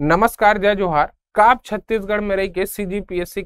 नमस्कार जय जोहार आप छत्तीसगढ़ में रह के सी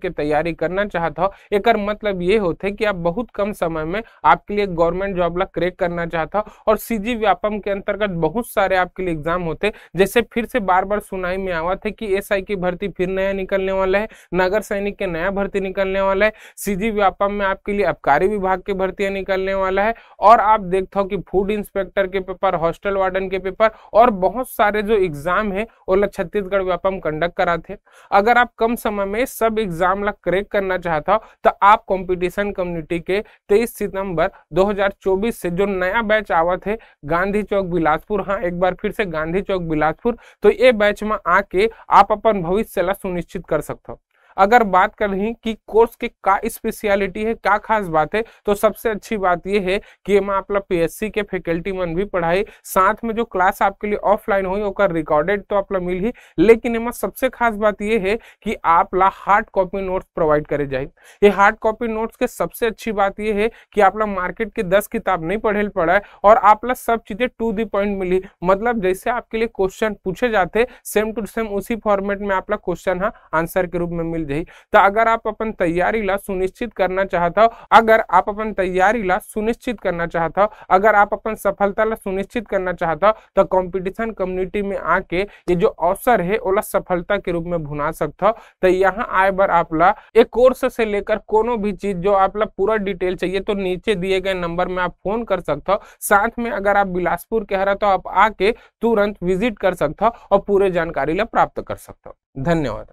की तैयारी करना चाहता हो एक मतलब ये होते कि आप बहुत कम समय में आपके लिए गवर्नमेंट जॉब ला क्रेक करना चाहता हो और सीजी व्यापम के अंतर्गत बहुत सारे आपके लिए एग्जाम होते जैसे फिर से बार बार सुनाई में आवा था कि एस की भर्ती फिर नया निकलने वाला है नगर सैनिक के नया भर्ती निकलने वाला है सीजी व्यापम में आपके लिए अबकारी विभाग की भर्तियां निकलने वाला है और आप देखता हो कि फूड इंस्पेक्टर के पेपर हॉस्टल वार्डन के पेपर और बहुत सारे जो एग्जाम है वो छत्तीसगढ़ व्यापम कंडक्ट कराते अगर आप कम समय में सब एग्जाम ला क्रैक करना चाहता हो तो आप कंपटीशन कम्युनिटी के 23 सितंबर 2024 से जो नया बैच आवा थे गांधी चौक बिलासपुर हाँ एक बार फिर से गांधी चौक बिलासपुर तो ये बैच में आके आप अपन भविष्य ला सुनिश्चित कर सकते हो अगर बात कर रही कि कोर्स की क्या स्पेशलिटी है क्या खास बात है तो सबसे अच्छी बात यह है कि मैं आप पी के फैकल्टी मन भी पढ़ाई साथ में जो क्लास आपके लिए ऑफलाइन हुई होकर रिकॉर्डेड तो आप मिल ही लेकिन एमा सबसे खास बात यह है कि आप ला हार्ड कॉपी नोट्स प्रोवाइड करे जाए ये हार्ड कॉपी नोट्स के सबसे अच्छी बात यह है कि आप मार्केट के दस किताब नहीं पढ़े पड़ा है और आप सब चीजें टू दी पॉइंट मिली मतलब जैसे आपके लिए क्वेश्चन पूछे जाते सेम टू सेम उसी फॉर्मेट में आप क्वेश्चन आंसर हाँ के रूप में मिले मिल जाए तो अगर आप अपन तैयारी ला सुनिश्चित करना चाहता हो अगर आप अपन तैयारी ला सुनिश्चित करना चाहता हो अगर आप अपन सफलता ला सुनिश्चित करना चाहता हो तो कॉम्पिटिशन कम्युनिटी में आके ये जो अवसर है ओला सफलता के रूप में भुना सकता हो तो यहाँ आए बार आप ला एक कोर्स से लेकर कोनो भी चीज जो आप ला पूरा डिटेल चाहिए तो नीचे दिए गए नंबर में आप फोन कर सकते हो साथ में अगर आप बिलासपुर के हरा तो आप आके तुरंत विजिट कर सकते हो और पूरे जानकारी ला प्राप्त कर सकते हो धन्यवाद